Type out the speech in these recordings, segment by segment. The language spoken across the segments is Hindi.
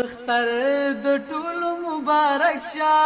اختر د ټولو مبارک شه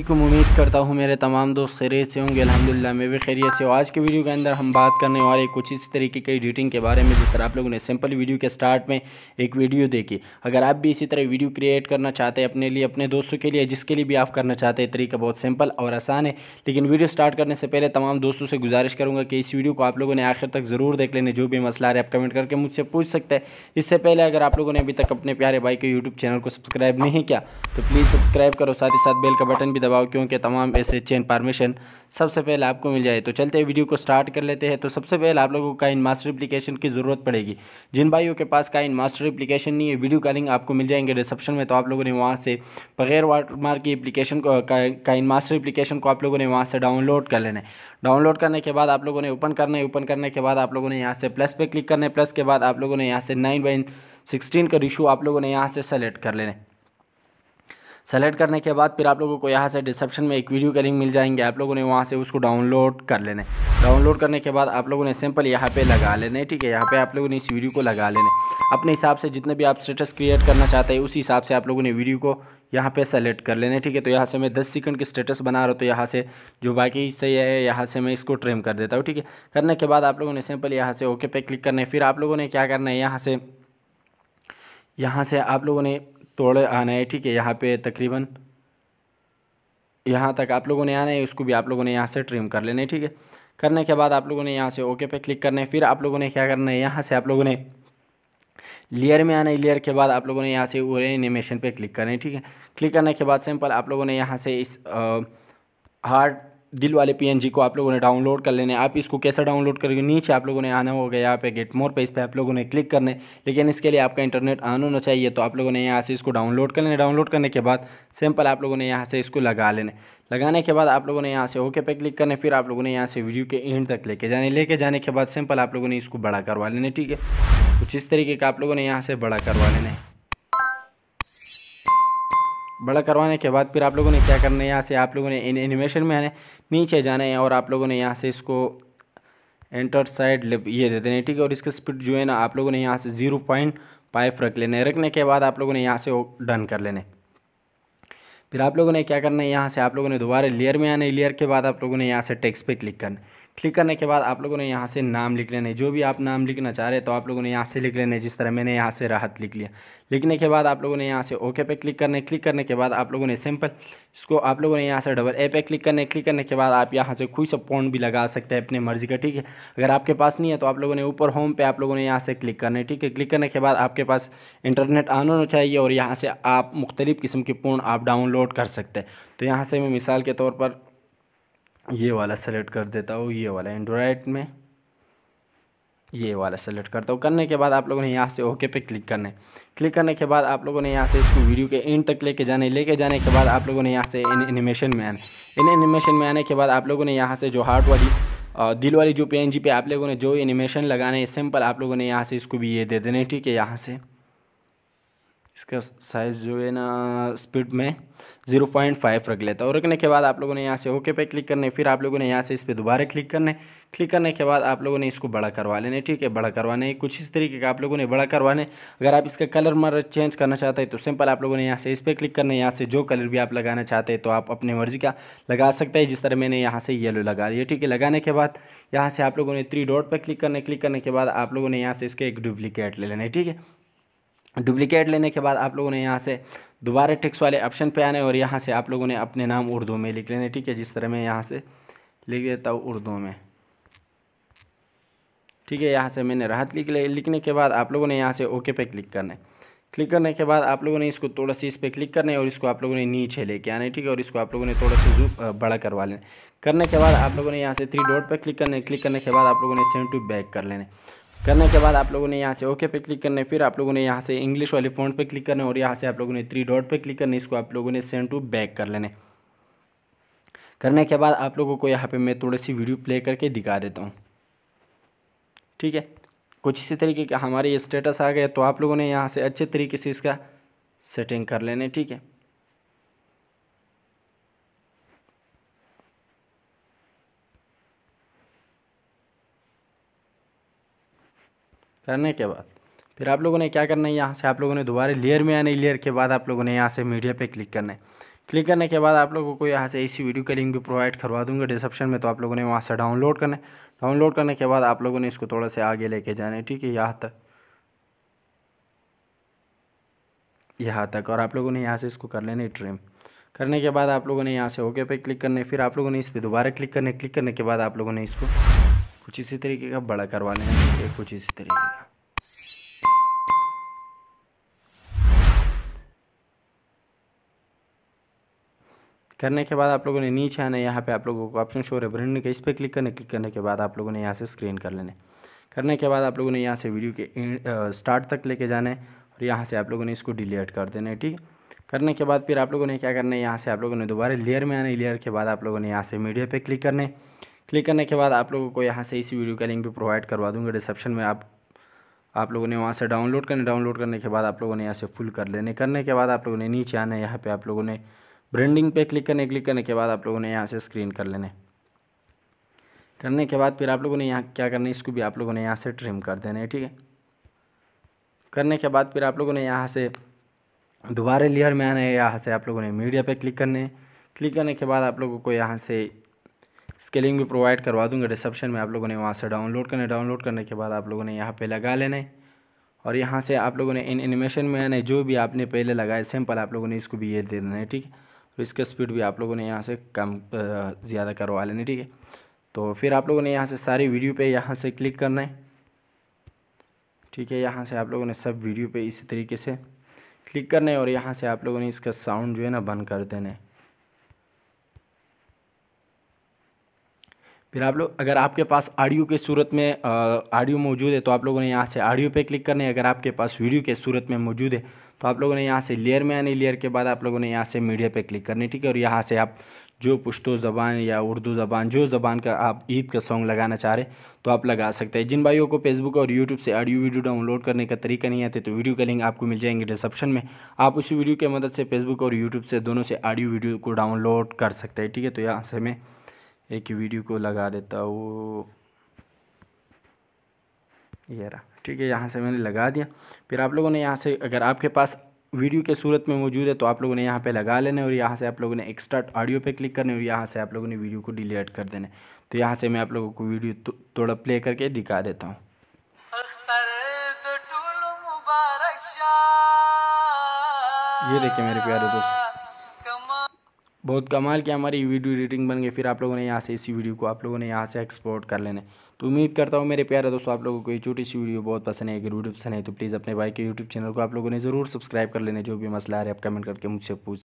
को उम्मीद करता हूँ मेरे तमाम दोस्त खैरियत से होंगे अलहमदिल्ला मैं भी खैरियत से हूँ आज के वीडियो के अंदर हम बात करने वाले कुछ इसी तरीके की एडिटिंग के बारे में जिस तरह आप लोगों ने सिंपल वीडियो के स्टार्ट में एक वीडियो देखी अगर आप भी इसी तरह वीडियो क्रिएट करना चाहते हैं अपने लिए अपने दोस्तों के लिए जिसके लिए भी आप करना चाहते हैं तरीका बहुत सिंपल और आसान है लेकिन वीडियो स्टार्ट करने से पहले तमाम दोस्तों से गुजारिश करूँगा कि इस वीडियो को आप लोगों ने आखिर तक ज़रूर देख लेने जो भी मसला है आप कमेंट करके मुझसे पूछ सकते हैं इससे पहले अगर आप लोगों ने अभी तक अपने प्यारे भाई के यूट्यूब चैनल को सब्सक्राइब नहीं किया तो प्लीज़ सब्सक्राइब करो साथ ही साथ बेल का बटन भी दबाओ क्योंकि तमाम ऐसे चेन परमिशन सबसे पहले आपको मिल जाए तो चलते हैं वीडियो को स्टार्ट कर लेते हैं तो सबसे पहले आप लोगों को काइन मास्टर एप्लीकेशन की ज़रूरत पड़ेगी जिन भाइयों के पास काइन मास्टर एप्लीकेशन नहीं है वीडियो का लिंक आपको मिल जाएंगे डिस्क्रिप्शन में तो आप लोगों ने वहाँ से बगैर वाटरमार्क की एप्लीकेशन को काइन मास्टर एप्लीकेशन को आप लोगों ने वहाँ से डाउनलोड कर लेना है डाउनलोड करने के बाद आप लोगों ने ओपन करना है ओपन करने के बाद आप लोगों ने यहाँ से प्लस पे क्लिक करना है प्लस के बाद आप लोगों ने यहाँ से नाइन बाई सिक्सटीन का रिशू आप लोगों ने यहाँ से सेलेक्ट कर लेना है सेलेक्ट करने के बाद फिर आप लोगों को यहाँ से डिस्क्रिप्शन में एक वीडियो के लिंक मिल जाएंगे आप लोगों ने वहाँ से उसको डाउनलोड कर लेने डाउनलोड करने के बाद आप लोगों ने सिंपल यहाँ पर लगा लेने ठीक है यहाँ पर आप लोगों ने इस वीडियो को लगा लेने अपने हिसाब से जितने भी आप स्टेटस क्रिएट करना चाहते हैं उसी हिसाब से आप लोगों ने वीडियो को यहाँ पे सेलेक्ट कर लेने ठीक है तो यहाँ से मैं 10 सेकंड की स्टेटस बना रहा हूँ तो यहाँ से जो बाकी सही है यहाँ से मैं इसको ट्रिम कर देता हूँ ठीक है करने के बाद आप लोगों ने सिंपल यहाँ से ओके पे क्लिक करना है फिर आप लोगों ने क्या करना है यहाँ से यहाँ से आप लोगों ने तोड़े आना है ठीक है यहाँ पे तकरीबन यहाँ तक आप लोगों ने आना है उसको भी आप लोगों ने यहाँ से ट्रिम कर लेना है ठीक है करने के बाद आप लोगों ने यहाँ से ओके पे क्लिक करना है फिर आप लोगों ने क्या करना है यहाँ से आप लोगों ने लेयर में आना है लेयर के बाद आप लोगों ने यहाँ से ओरे एनिमेशन पर क्लिक करना है ठीक है क्लिक करने के बाद सिंपल आप लोगों ने यहाँ से इस हार्ट दिल वाले पी को आप लोगों ने डाउनलोड कर लेने आप इसको कैसे डाउनलोड करेंगे नीचे आप लोगों ने आना होगा यहाँ पे गेट मोर पे इस पर आप लोगों ने क्लिक करने लेकिन इसके लिए आपका इंटरनेट ऑन होना चाहिए तो आप लोगों ने यहाँ से इसको डाउनलोड कर लेने डाउनलोड करने के बाद सिंपल आप लोगों ने यहाँ से इसको लगा लेने लगाने के बाद आप लोगों ने यहाँ से ओके पे क्लिक करने फिर आप लोगों ने यहाँ से वीडियो के एंड तक लेके जाने लेके जाने के बाद सिंपल आप लोगों ने इसको बड़ा करवा लेने ठीक है कुछ इस तरीके का आप लोगों ने यहाँ से बड़ा करवा लेना है बड़ा करवाने के बाद फिर आप लोगों ने क्या करना है यहाँ से आप लोगों ने इन एनिमेशन में नीचे जाना है और आप लोगों ने यहाँ से इसको एंटर साइड ये दे देना है ठीक है और इसकी स्पीड जो है ना आप लोगों ने यहाँ से ज़ीरो पॉइंट फाइव रख लेना है रखने के बाद आप लोगों ने यहाँ से डन कर लेने फिर आप लोगों ने क्या करना है यहाँ से आप लोगों ने दोबारा लेयर में आना है लेयर के बाद आप लोगों ने यहाँ से टेक्स पे क्लिक करना है क्लिक करने के बाद आप लोगों ने यहाँ से नाम लिख लेना है जो भी आप नाम लिखना चाह रहे हैं तो आप लोगों ने यहाँ से लिख लेना है जिस तरह मैंने यहाँ से राहत लिख लिया लिखने के बाद आप लोगों ने यहाँ से ओके पे क्लिक करने क्लिक करने के बाद आप लोगों ने सिंपल इसको आप लोगों ने यहाँ से डबल ए पे क्लिक करने क्लिक करने के बाद आप यहाँ से कोई सा पॉइंट भी लगा सकते हैं अपने मर्जी का ठीक है अगर आपके पास नहीं है तो आप लोगों ने ऊपर होम पे आप लोगों ने यहाँ से क्लिक करना है ठीक है क्लिक करने के बाद आपके पास इंटरनेट आन होना चाहिए और यहाँ से आप मुख्तलिफ़ किस्म के पूर्ण आप डाउनलोड कर सकते हैं तो यहाँ से मैं मिसाल के तौर पर ये वाला सेलेक्ट कर देता हूँ ये वाला एंड्रॉयड में ये वाला सेलेक्ट करता हूँ करने के बाद आप लोगों ने यहाँ से ओके पे क्लिक करना है क्लिक करने के बाद आप लोगों ने यहाँ से इसको वीडियो के एंड तक लेके जाने लेके जाने के बाद आप लोगों ने यहाँ से इन एनिमेशन में आना इन एनिमेशन में आने के बाद आप लोगों ने यहाँ से जो हार्ट वाली दिल वाली जो पी पे आप लोगों ने जो एनिमेशन लगाने सिंपल आप लोगों ने यहाँ से इसको भी ये दे देने ठीक है यहाँ से इसका साइज़ जो है ना स्पीड में ज़ीरो पॉइंट फाइव रख लेता और रखने के बाद आप लोगों ने यहाँ से ओके पे क्लिक करने फिर आप लोगों ने यहाँ से इस पर दोबारा क्लिक करने क्लिक करने के बाद आप लोगों ने इसको बड़ा करवा लेने ठीक है बड़ा करवाने कुछ इस तरीके का आप लोगों ने बड़ा करवाने अगर आप इसका कलर मर चेंज करना चाहते हैं तो सिंपल आप लोगों ने यहाँ से इस पर क्लिक करना यहाँ से जो कलर भी आप लगाना चाहते हैं तो आप अपनी मर्ज़ी का लगा सकते हैं जिस तरह मैंने यहाँ से येलो लगा लिया ठीक है लगाने के बाद यहाँ से आप लोगों ने थ्री डॉट पर क्लिक करने क्लिक करने के बाद आप लोगों ने यहाँ से इसके एक डुप्लीकेट ले लेने ठीक है डुप्लिकेट लेने के बाद आप लोगों ने यहाँ से दोबारा टेक्स वाले ऑप्शन पे आने और यहाँ से आप लोगों ने अपने नाम उर्दू में लिख लेने ठीक है जिस तरह मैं यहाँ से लिख देता हूँ उर्दू में ठीक है यहाँ से मैंने राहत लिख ले लिखने के बाद आप लोगों ने यहाँ से ओके पे क्लिक करना है क्लिक करने के बाद आप लोगों ने इसको थोड़ा सी इस पर क्लिक करना है और इसको आप लोगों ने नीचे लेके आना है ठीक है और इसको आप लोगों ने थोड़ा सा बड़ा करवा लेना करने के बाद आप लोगों ने यहाँ से थ्री डॉट पर क्लिक करने क्लिक करने के बाद आप लोगों ने सेंड टू बैक कर लेना करने के बाद आप लोगों ने यहाँ से ओके पे क्लिक करने फिर आप लोगों ने यहाँ से इंग्लिश वाले फ़ॉन्ट पे क्लिक करने और यहाँ से आप लोगों ने थ्री डॉट पे क्लिक करने इसको आप लोगों ने सेंड टू बैक कर लेने करने के बाद आप लोगों को यहाँ पे मैं थोड़ी सी वीडियो प्ले करके दिखा देता हूँ ठीक है कुछ इसी तरीके का हमारे ये स्टेटस आ गया तो आप लोगों ने यहाँ से अच्छे तरीके से इसका सेटिंग कर लेने ठीक है करने के बाद फिर आप लोगों ने क्या करना है यहाँ से आप लोगों ने दोबारा लेयर में आना लेयर के बाद आप लोगों ने यहाँ से मीडिया पे क्लिक करना है क्लिक करने के बाद आप लोगों को यहाँ से इसी वीडियो का लिंक भी प्रोवाइड करवा दूंगा डिस्क्रिप्शन में तो आप लोगों ने वहाँ से डाउनलोड करना है डाउनलोड करने के बाद आप लोगों ने इसको थोड़ा से आगे लेके जाना है ठीक है यहाँ तक यहाँ तक और आप लोगों ने यहाँ से इसको कर लेना है ट्रिम करने के बाद आप लोगों ने यहाँ से ओके पे क्लिक करने फिर आप लोगों ने इस पर दोबारा क्लिक करने क्लिक करने के बाद आप लोगों ने इसको कुछ इसी तरीके का बड़ा करवाने हैं ये कुछ इसी तरीके का करने के बाद आप लोगों ने नीचे आना है यहाँ पे आप लोगों को ऑप्शन शो रिप्रिंट का इस पर क्लिक करने क्लिक करने के बाद आप लोगों ने यहाँ से स्क्रीन कर लेने करने के बाद आप लोगों ने यहाँ से वीडियो के स्टार्ट तक लेके जाने और यहाँ से आप लोगों ने इसको डिलीट कर देना है ठीक करने के बाद फिर आप लोगों ने क्या करना है यहाँ से आप लोगों ने दोबारा लेयर में आना है लेयर के बाद आप लोगों ने यहाँ से मीडिया पर क्लिक करने है क्लिक करने के बाद आप लोगों को यहाँ से इसी वीडियो का लिंक भी प्रोवाइड करवा दूँगा डिस्क्रिप्शन में आप आप लोगों ने वहाँ से डाउनलोड करने डाउनलोड करने के बाद आप लोगों ने यहाँ से फुल कर लेने करने के बाद आप लोगों ने नीचे आना है यहाँ पे आप लोगों ने ब्रेंडिंग पे क्लिक करने क्लिक करने के बाद आप लोगों ने यहाँ से स्क्रीन कर लेने करने के बाद फिर आप लोगों ने यहाँ क्या करना है इसको भी आप लोगों ने यहाँ से ट्रिम कर देना है ठीक है करने के बाद फिर आप लोगों ने यहाँ से दोबारा लेयर में आना है यहाँ से आप लोगों ने मीडिया पर क्लिक करने क्लिक करने के बाद आप लोगों को यहाँ से इसके लिंक भी प्रोवाइड करवा दूँगा डिस्क्रिप्शन में आप लोगों ने वहाँ से डाउनलोड करना डाउनलोड करने के बाद आप लोगों ने यहाँ पर लगा लेना है और यहाँ से आप लोगों ने इन एनिमेशन में यानी जो भी आपने पहले लगाए सिंपल आप लोगों ने इसको भी ये दे देना है ठीक है और तो इसका स्पीड भी आप लोगों ने यहाँ से कम ज़्यादा करवा लेना ठीक है तो फिर आप लोगों ने यहाँ से सारी वीडियो पे यहाँ से क्लिक करना है ठीक है यहाँ से आप लोगों ने सब वीडियो पे इसी तरीके से क्लिक करना है और यहाँ से आप लोगों ने इसका साउंड जो है ना बंद कर देना है फिर आप लोग अगर आपके पास ऑडियो के सूरत में ऑडियो मौजूद है तो आप लोगों ने यहाँ से ऑडियो पे क्लिक करना है अगर आपके पास वीडियो के सूरत में मौजूद है तो आप लोगों ने यहाँ से लेयर में आने लेयर के बाद आप लोगों ने यहाँ से मीडिया पे क्लिक करनी ठीक है और यहाँ से आप जो पुश्तो ज़बान या उर्दू ज़बान जो ज़बान का आप ईद का सॉन्ग लगाना चाह रहे तो आप लगा सकते हैं जिन भाइयों को फेसबुक और यूट्यूब से ऑडियो वीडियो डाउनलोड करने का तरीका नहीं आते तो वीडियो का लिंक आपको मिल जाएंगे डिस्क्रिप्शन में आप उसी वीडियो की मदद से फेसबुक और यूट्यूब से दोनों से ऑडियो वीडियो को डाउनलोड कर सकते हैं ठीक है तो यहाँ से मैं एक वीडियो को लगा देता वो ये रहा ठीक है यहाँ से मैंने लगा दिया फिर आप लोगों ने यहाँ से अगर आपके पास वीडियो के सूरत में मौजूद है तो आप लोगों ने यहाँ पे लगा लेने और यहाँ से आप लोगों ने एक्स्ट्रा ऑडियो पे क्लिक करने और यहाँ से आप लोगों ने वीडियो को डिलीट कर देने तो यहाँ से मैं आप लोगों को वीडियो तो, थोड़ा प्ले करके दिखा देता हूँ ये देखिए मेरे प्यारे दोस्तों बहुत कमाल की हमारी वीडियो एडिटिंग बन गई फिर आप लोगों ने यहाँ से इसी वीडियो को आप लोगों ने यहाँ से एक्सपोर्ट कर लेने तो उम्मीद करता हूँ मेरे प्यारे दोस्तों आप लोगों को ये छोटी सी वीडियो बहुत पसंद है अगर वीडियो पसंद है तो प्लीज़ अपने भाई के यूट्यूब चैनल को आप लोगों ने ज़रूर सब्सक्राइब कर लेने जो भी मसला आ रहा है आप कमेंट करके मुझसे पूछ